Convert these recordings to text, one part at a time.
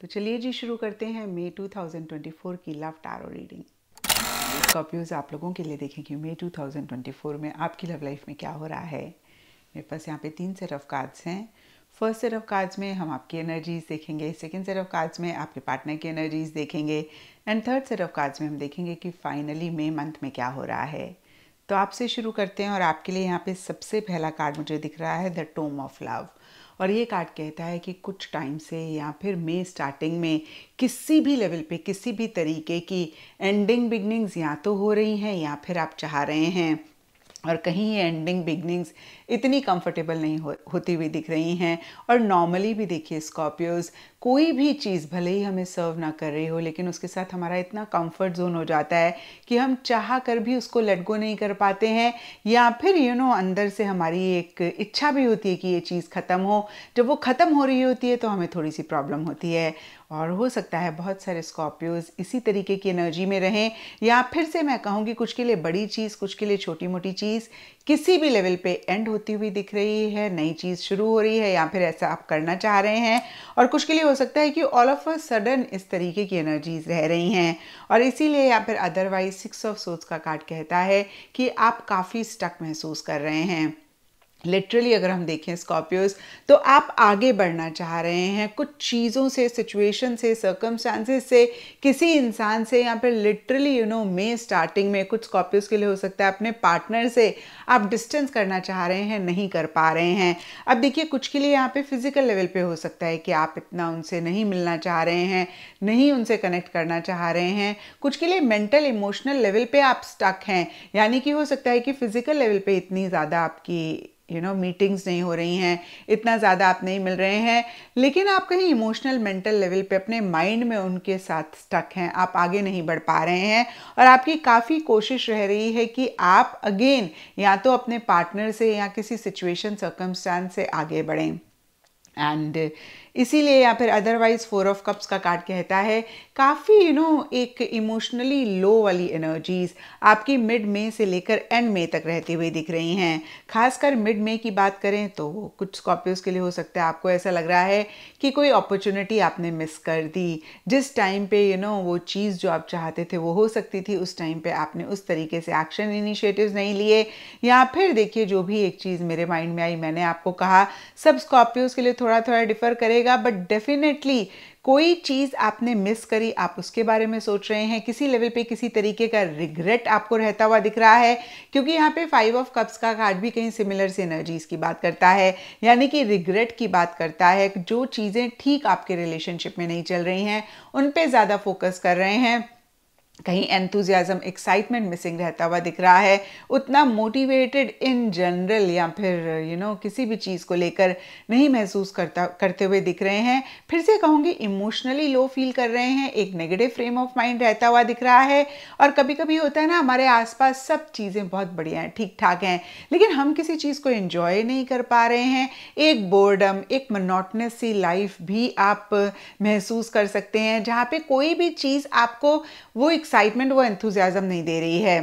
तो चलिए जी शुरू करते हैं मई 2024 की लव टैरो रीडिंग कॉप्यूज़ आप लोगों के लिए देखें कि मई 2024 में आपकी लव लाइफ में क्या हो रहा है मेरे पास यहाँ पे तीन सेट ऑफ कार्ड्स हैं फर्स्ट सेट ऑफ कार्ड्स में हम आपकी एनर्जीज देखेंगे सेकेंड सेट ऑफ कार्ड्स में आपके पार्टनर की एनर्जीज देखेंगे and third set of cards में हम देखेंगे कि फाइनली मई मंथ में क्या हो रहा है तो आपसे शुरू करते हैं और आपके लिए यहाँ पे सबसे पहला कार्ड मुझे दिख रहा है द टोम ऑफ लव और ये कार्ड कहता है कि कुछ टाइम से या फिर मे स्टार्टिंग में किसी भी लेवल पे किसी भी तरीके की एंडिंग बिगनिंग्स या तो हो रही हैं या फिर आप चाह रहे हैं और कहीं ये एंडिंग बिगनिंग्स इतनी कंफर्टेबल नहीं हो, होती हुई दिख रही हैं और नॉर्मली भी देखिए स्कॉर्पियोज कोई भी चीज़ भले ही हमें सर्व ना कर रही हो लेकिन उसके साथ हमारा इतना कंफर्ट जोन हो जाता है कि हम चाह कर भी उसको लेट गो नहीं कर पाते हैं या फिर यू you नो know, अंदर से हमारी एक इच्छा भी होती है कि ये चीज़ ख़त्म हो जब वो ख़त्म हो रही होती है तो हमें थोड़ी सी प्रॉब्लम होती है और हो सकता है बहुत सारे स्कॉर्पियोज इसी तरीके की एनर्जी में रहें या फिर से मैं कहूँगी कुछ के लिए बड़ी चीज़ कुछ के लिए छोटी मोटी चीज़ किसी भी लेवल पे एंड होती हुई दिख रही है नई चीज़ शुरू हो रही है या फिर ऐसा आप करना चाह रहे हैं और कुछ के लिए हो सकता है कि ऑल ऑफ अ सडन इस तरीके की एनर्जीज रह रही हैं और इसीलिए या फिर अदरवाइज सिक्स ऑफ सोच का कार्ड कहता है कि आप काफ़ी स्टक महसूस कर रहे हैं लिटरली अगर हम देखें स्कॉर्पियोज तो आप आगे बढ़ना चाह रहे हैं कुछ चीज़ों से सिचुएशन से सर्कमस्टांसेस से किसी इंसान से या फिर literally you know May starting में कुछ स्कॉर्पियोज के लिए हो सकता है अपने पार्टनर से आप डिस्टेंस करना चाह रहे हैं नहीं कर पा रहे हैं अब देखिए कुछ के लिए यहाँ पे फिजिकल लेवल पे हो सकता है कि आप इतना उनसे नहीं मिलना चाह रहे हैं नहीं उनसे कनेक्ट करना चाह रहे हैं कुछ के लिए मेंटल इमोशनल लेवल पर आप स्टक हैं यानी कि हो सकता है कि फिजिकल लेवल पर इतनी ज़्यादा आपकी यू नो मीटिंग्स नहीं हो रही हैं इतना ज़्यादा आप नहीं मिल रहे हैं लेकिन आप कहीं इमोशनल मेंटल लेवल पे अपने माइंड में उनके साथ स्टक हैं आप आगे नहीं बढ़ पा रहे हैं और आपकी काफ़ी कोशिश रह रही है कि आप अगेन या तो अपने पार्टनर से या किसी सिचुएशन सर्कमस्टांस से आगे बढ़ें एंड इसीलिए या फिर अदरवाइज फोर ऑफ कप्स का कार्ड कहता है काफ़ी यू नो एक इमोशनली लो वाली एनर्जीज आपकी मिड मे से लेकर एंड मे तक रहती हुई दिख रही हैं खासकर मिड मे की बात करें तो कुछ स्कॉर्पियोज के लिए हो सकता है आपको ऐसा लग रहा है कि कोई अपॉर्चुनिटी आपने मिस कर दी जिस टाइम पे यू you नो know, वो चीज़ जो आप चाहते थे वो हो सकती थी उस टाइम पे आपने उस तरीके से एक्शन इनिशिएटिव्स नहीं लिए या फिर देखिए जो भी एक चीज़ मेरे माइंड में आई मैंने आपको कहा सब स्कॉर्पियोज के लिए थोड़ा थोड़ा डिफर करे करेगा बट डेफिनेटली कोई चीज़ आपने मिस करी आप उसके बारे में सोच रहे हैं किसी लेवल पे किसी तरीके का रिग्रेट आपको रहता हुआ दिख रहा है क्योंकि यहाँ पे फाइव ऑफ कप्स का कार्ड भी कहीं सिमिलर से एनर्जीज की बात करता है यानी कि रिग्रेट की बात करता है जो चीज़ें ठीक आपके रिलेशनशिप में नहीं चल रही हैं उन पर ज़्यादा फोकस कर रहे हैं कहीं एंथुजियाज़म एक्साइटमेंट मिसिंग रहता हुआ दिख रहा है उतना मोटिवेटेड इन जनरल या फिर यू you नो know, किसी भी चीज़ को लेकर नहीं महसूस करता करते हुए दिख रहे हैं फिर से कहूँगी इमोशनली लो फील कर रहे हैं एक नेगेटिव फ्रेम ऑफ माइंड रहता हुआ दिख रहा है और कभी कभी होता है ना हमारे आसपास सब चीज़ें बहुत बढ़िया हैं ठीक ठाक हैं लेकिन हम किसी चीज़ को इन्जॉय नहीं कर पा रहे हैं एक बोर्डम एक मनोटनस सी लाइफ भी आप महसूस कर सकते हैं जहाँ पर कोई भी चीज़ आपको वो एक एक्साइटमेंट वो एंथुजियाज़म नहीं दे रही है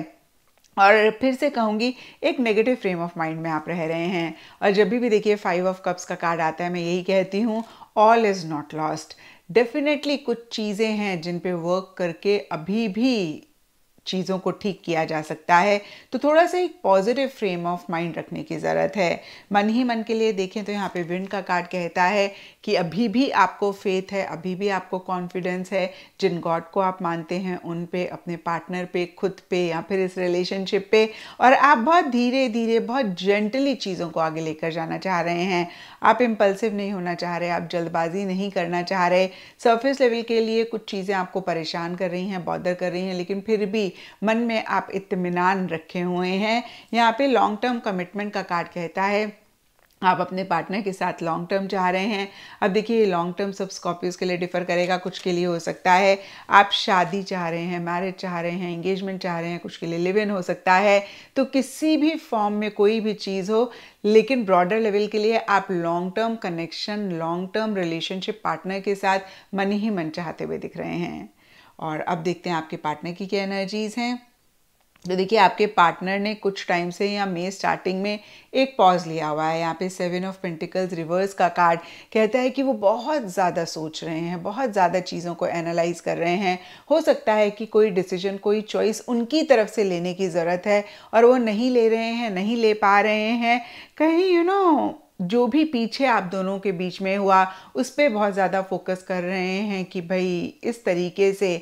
और फिर से कहूँगी एक नेगेटिव फ्रेम ऑफ माइंड में आप रह रहे हैं और जब भी भी देखिए फाइव ऑफ कप्स का कार्ड आता है मैं यही कहती हूँ all is not lost definitely कुछ चीज़ें हैं जिन पे वर्क करके अभी भी चीज़ों को ठीक किया जा सकता है तो थोड़ा सा एक पॉजिटिव फ्रेम ऑफ माइंड रखने की ज़रूरत है मन ही मन के लिए देखें तो यहाँ पे विंड का कार्ड कहता है कि अभी भी आपको फेथ है अभी भी आपको कॉन्फिडेंस है जिन गॉड को आप मानते हैं उन पे अपने पार्टनर पे खुद पे या फिर इस रिलेशनशिप पे और आप बहुत धीरे धीरे बहुत जेंटली चीज़ों को आगे लेकर जाना चाह रहे हैं आप इम्पल्सिव नहीं होना चाह रहे आप जल्दबाजी नहीं करना चाह रहे सरफेस लेवल के लिए कुछ चीज़ें आपको परेशान कर रही हैं बॉदर कर रही हैं लेकिन फिर भी मन में आप इतमान रखे हुए हैं यहाँ पे लॉन्ग टर्म कमिटमेंट का कार्ड कहता है आप अपने पार्टनर के साथ लॉन्ग टर्म चाह रहे हैं अब देखिए लॉन्ग टर्म सब स्कॉर्पियोज के लिए डिफर करेगा कुछ के लिए हो सकता है आप शादी चाह रहे हैं मैरिज चाह रहे हैं एंगेजमेंट चाह रहे हैं कुछ के लिए लिव इन हो सकता है तो किसी भी फॉर्म में कोई भी चीज़ हो लेकिन ब्रॉडर लेवल के लिए आप long term connection long term relationship partner के साथ मन ही मन चाहते हुए दिख रहे हैं और अब देखते हैं आपके पार्टनर की क्या एनर्जीज हैं तो देखिए आपके पार्टनर ने कुछ टाइम से या मे स्टार्टिंग में एक पॉज लिया हुआ है यहाँ पे सेवन ऑफ पेंटिकल्स रिवर्स का कार्ड कहता है कि वो बहुत ज़्यादा सोच रहे हैं बहुत ज़्यादा चीज़ों को एनालाइज कर रहे हैं हो सकता है कि कोई डिसीजन कोई चॉइस उनकी तरफ से लेने की ज़रूरत है और वो नहीं ले रहे हैं नहीं ले पा रहे हैं कहीं यू you नो know, जो भी पीछे आप दोनों के बीच में हुआ उस पर बहुत ज़्यादा फोकस कर रहे हैं कि भाई इस तरीके से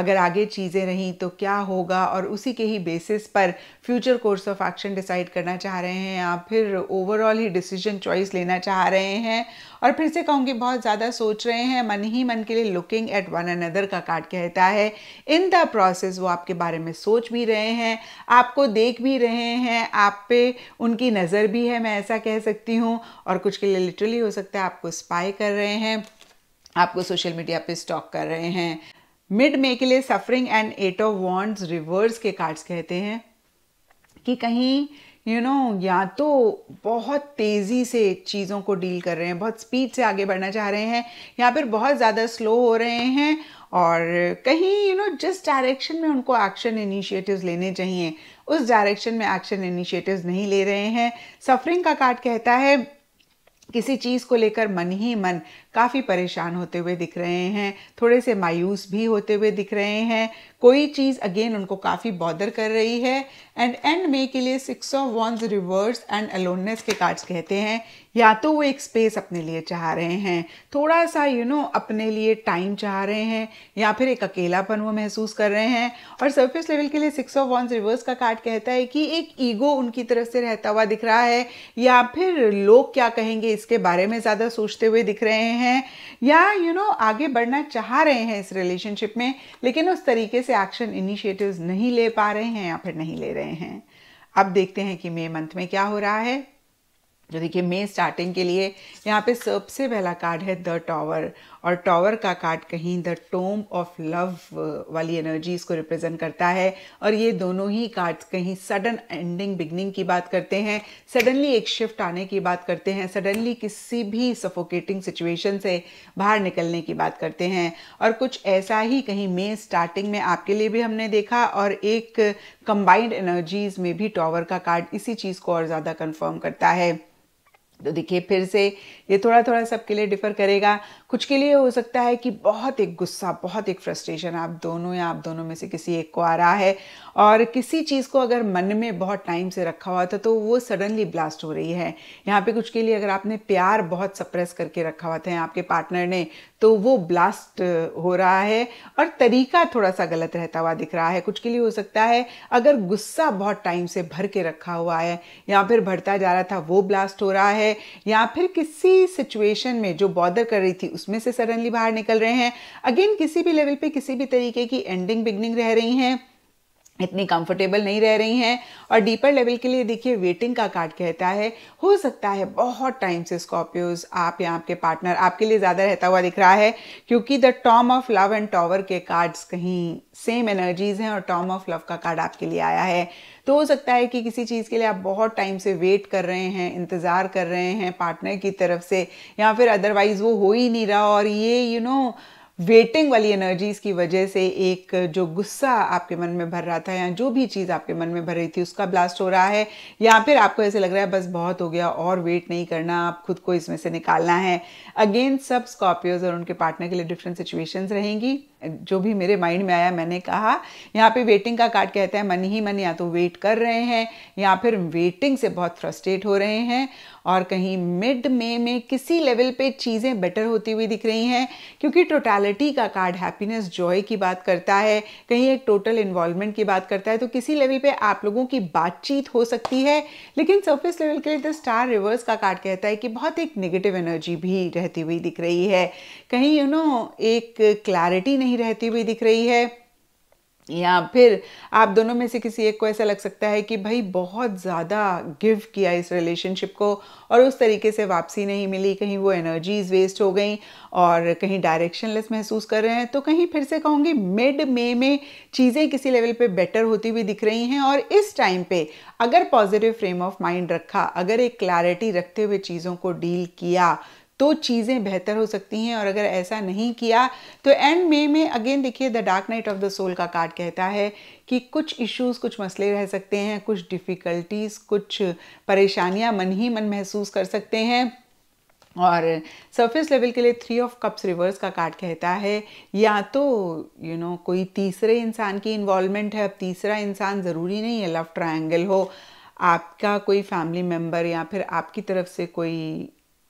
अगर आगे चीज़ें रहीं तो क्या होगा और उसी के ही बेसिस पर future course of action decide करना चाह रहे हैं आप फिर ओवरऑल ही डिसीजन चॉइस लेना चाह रहे हैं और फिर से कहूँगी बहुत ज़्यादा सोच रहे हैं मन ही मन के लिए लुकिंग एट वन अनदर का कार्ड कहता है इन द प्रोसेस वो आपके बारे में सोच भी रहे हैं आपको देख भी रहे हैं आप पे उनकी नज़र भी है मैं ऐसा कह सकती हूँ और कुछ के लिए लिटरली हो सकता है आपको स्पाई कर रहे हैं आपको सोशल मीडिया पे स्टॉक कर रहे हैं मिड मे के लिए suffering and eight of wands reverse के कार्ड्स कहते हैं कि कहीं यू you नो know, या तो बहुत तेज़ी से चीज़ों को डील कर रहे हैं बहुत स्पीड से आगे बढ़ना चाह रहे हैं या फिर बहुत ज़्यादा स्लो हो रहे हैं और कहीं यू नो जिस डायरेक्शन में उनको एक्शन इनिशिएटिव्स लेने चाहिए उस डायरेक्शन में एक्शन इनिशिएटिव्स नहीं ले रहे हैं सफरिंग का कार्ड कहता है किसी चीज़ को लेकर मन ही मन काफ़ी परेशान होते हुए दिख रहे हैं थोड़े से मायूस भी होते हुए दिख रहे हैं कोई चीज़ अगेन उनको काफ़ी बॉदर कर रही है एंड एंड मे के लिए six of wands reverse and aloneness के कार्ड्स कहते हैं या तो वो एक स्पेस अपने लिए चाह रहे हैं थोड़ा सा यू you नो know, अपने लिए टाइम चाह रहे हैं या फिर एक अकेलापन वो महसूस कर रहे हैं और सर्फेस लेवल के लिए सिक्स ऑफ वॉन्स रिवर्स का कार्ड कहता है कि एक ईगो उनकी तरफ से रहता हुआ दिख रहा है या फिर लोग क्या कहेंगे इसके बारे में ज़्यादा सोचते हुए दिख रहे हैं या यू you नो know, आगे बढ़ना चाह रहे हैं इस रिलेशनशिप में लेकिन उस तरीके से एक्शन इनिशिएटिव्स नहीं ले पा रहे हैं या फिर नहीं ले रहे हैं अब देखते हैं कि मे मंथ में क्या हो रहा है जो तो देखिए मे स्टार्टिंग के लिए यहाँ पे सबसे पहला कार्ड है द टॉवर और टॉवर का कार्ड कहीं द टोम ऑफ लव वाली एनर्जीज को रिप्रेजेंट करता है और ये दोनों ही कार्ड्स कहीं सडन एंडिंग बिगनिंग की बात करते हैं सडनली एक शिफ्ट आने की बात करते हैं सडनली किसी भी सफोकेटिंग सिचुएशन से बाहर निकलने की बात करते हैं और कुछ ऐसा ही कहीं मे स्टार्टिंग में आपके लिए भी हमने देखा और एक कंबाइंड एनर्जीज में भी टॉवर का कार्ड इसी चीज़ को और ज़्यादा कंफर्म करता है तो देखिए फिर से ये थोड़ा थोड़ा सबके लिए डिफ़र करेगा कुछ के लिए हो सकता है कि बहुत एक गुस्सा बहुत एक फ्रस्ट्रेशन आप दोनों या आप दोनों में से किसी एक को आ रहा है और किसी चीज़ को अगर मन में बहुत टाइम से रखा हुआ था तो वो सडनली ब्लास्ट हो रही है यहाँ पे कुछ के लिए अगर आपने प्यार बहुत सप्रेस करके रखा हुआ था आपके पार्टनर ने तो वो ब्लास्ट हो रहा है और तरीका थोड़ा सा गलत रहता हुआ दिख रहा है कुछ के लिए हो सकता है अगर गुस्सा बहुत टाइम से भर के रखा हुआ है या फिर भरता जा रहा था वो ब्लास्ट हो रहा है या फिर किसी सिचुएशन में जो बॉदर कर रही थी उसमें से सडनली बाहर निकल रहे हैं अगेन किसी भी लेवल पे किसी भी तरीके की एंडिंग बिगनिंग रह रही हैं इतनी कंफर्टेबल नहीं रह रही हैं और डीपर लेवल के लिए देखिए वेटिंग का कार्ड कहता है हो सकता है बहुत टाइम से स्कॉर्पियोज आप या आपके पार्टनर आपके लिए ज़्यादा रहता हुआ दिख रहा है क्योंकि the tomb of love and tower के कार्ड्स कहीं सेम एनर्जीज हैं और टॉम ऑफ लव का कार्ड आपके लिए आया है तो हो सकता है कि किसी चीज़ के लिए आप बहुत टाइम से वेट कर रहे हैं इंतज़ार कर रहे हैं पार्टनर की तरफ से या फिर अदरवाइज़ वो हो ही नहीं रहा और ये you you know know, waiting वाली एनर्जीज की वजह से एक जो गुस्सा आपके मन में भर रहा था या जो भी चीज़ आपके मन में भर रही थी उसका ब्लास्ट हो रहा है या फिर आपको ऐसे लग रहा है बस बहुत हो गया और वेट नहीं करना आप खुद को इसमें से निकालना है अगेन सब स्कॉर्पियोज और उनके पार्टनर के लिए डिफरेंट सिचुएशंस रहेंगी जो भी मेरे माइंड में आया मैंने कहा यहाँ पे वेटिंग का कार्ड कहता है मन ही मन या तो वेट कर रहे हैं या फिर वेटिंग से बहुत फ्रस्ट्रेट हो रहे हैं और कहीं मिड मे में किसी लेवल पे चीज़ें बेटर होती हुई दिख रही हैं क्योंकि टोटालिटी का कार्ड हैप्पीनेस जॉय की बात करता है कहीं एक टोटल इन्वॉल्वमेंट की बात करता है तो किसी लेवल पे आप लोगों की बातचीत हो सकती है लेकिन सर्फिस लेवल के लिए द स्टार रिवर्स का कार्ड कहता है कि बहुत एक नेगेटिव एनर्जी भी रहती हुई दिख रही है कहीं यू you नो know, एक क्लैरिटी नहीं नहीं रहती हुई दिख रही है या फिर आप दोनों में से किसी एक को ऐसा लग सकता है कि भाई बहुत ज़्यादा गिव किया इस रिलेशनशिप को और उस तरीके से वापसी नहीं मिली कहीं वो एनर्जीज वेस्ट हो गई और कहीं डायरेक्शनलेस महसूस कर रहे हैं तो कहीं फिर से कहूँगी मिड मे में चीज़ें किसी लेवल पे बेटर होती हुई दिख रही हैं और इस टाइम पे अगर पॉजिटिव फ्रेम ऑफ माइंड रखा अगर एक क्लैरिटी रखते हुए चीज़ों को डील किया तो चीज़ें बेहतर हो सकती हैं और अगर ऐसा नहीं किया तो एंड मे में अगेन देखिए the dark night of the soul का कार्ड कहता है कि कुछ इश्यूज कुछ मसले रह सकते हैं कुछ डिफ़िकल्टीज कुछ परेशानियां मन ही मन महसूस कर सकते हैं और सरफेस लेवल के लिए थ्री ऑफ कप्स रिवर्स का कार्ड कहता है या तो यू you नो know, कोई तीसरे इंसान की इन्वॉल्वमेंट है अब तीसरा इंसान ज़रूरी नहीं है लव ट्रायंगल हो आपका कोई फैमिली मेम्बर या फिर आपकी तरफ से कोई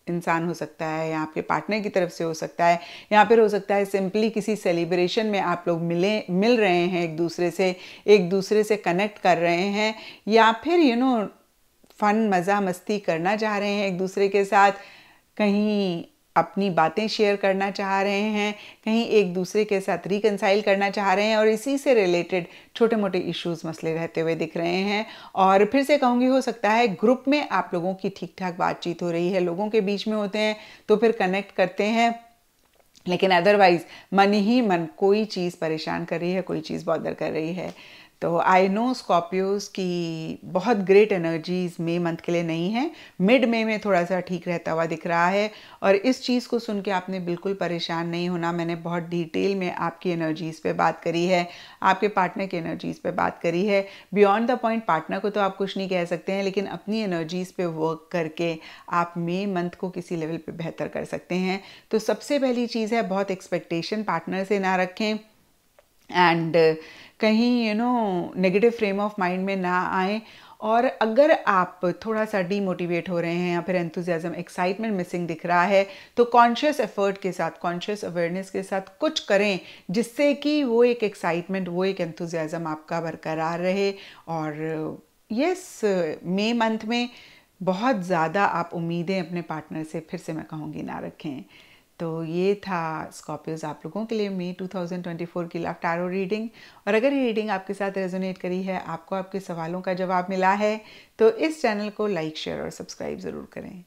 इंसान हो सकता है या आपके पार्टनर की तरफ से हो सकता है या फिर हो सकता है सिंपली किसी सेलिब्रेशन में आप लोग मिले मिल रहे हैं एक दूसरे से एक दूसरे से कनेक्ट कर रहे हैं या फिर यू नो फन मज़ा मस्ती करना चाह रहे हैं एक दूसरे के साथ कहीं अपनी बातें शेयर करना चाह रहे हैं कहीं एक दूसरे के साथ रिकनसाइल करना चाह रहे हैं और इसी से रिलेटेड छोटे मोटे इश्यूज मसले रहते हुए दिख रहे हैं और फिर से कहूँगी हो सकता है ग्रुप में आप लोगों की ठीक ठाक बातचीत हो रही है लोगों के बीच में होते हैं तो फिर कनेक्ट करते हैं लेकिन अदरवाइज मन ही मन कोई चीज़ परेशान कर रही है कोई चीज़ बॉदर कर रही है तो आई नो स्कॉर्पियोज की बहुत ग्रेट एनर्जीज मे मंथ के लिए नहीं है मिड मे में थोड़ा सा ठीक रहता हुआ दिख रहा है और इस चीज़ को सुन के आपने बिल्कुल परेशान नहीं होना मैंने बहुत डिटेल में आपकी एनर्जीज़ पे बात करी है आपके पार्टनर की एनर्जीज़ पे बात करी है बियॉन्ड द पॉइंट पार्टनर को तो आप कुछ नहीं कह सकते हैं लेकिन अपनी एनर्जीज़ पे वर्क करके आप मे मंथ को किसी लेवल पर बेहतर कर सकते हैं तो सबसे पहली चीज़ है बहुत एक्सपेक्टेशन पार्टनर से ना रखें एंड कहीं you know negative frame of mind में ना आए और अगर आप थोड़ा सा डीमोटिवेट हो रहे हैं या फिर एंथुजियाजम एक्साइटमेंट मिसिंग दिख रहा है तो कॉन्शियस एफर्ट के साथ कॉन्शियस अवेयरनेस के साथ कुछ करें जिससे कि वो एक एक्साइटमेंट वो एक एंथुजियाजम आपका बरकरार रहे और यस मे मंथ में बहुत ज़्यादा आप उम्मीदें अपने पार्टनर से फिर से मैं कहूँगी ना रखें तो ये था स्कॉर्पियोज आप लोगों के लिए मई 2024 की लव टैरो रीडिंग और अगर ये रीडिंग आपके साथ रेजोनेट करी है आपको आपके सवालों का जवाब मिला है तो इस चैनल को लाइक शेयर और सब्सक्राइब ज़रूर करें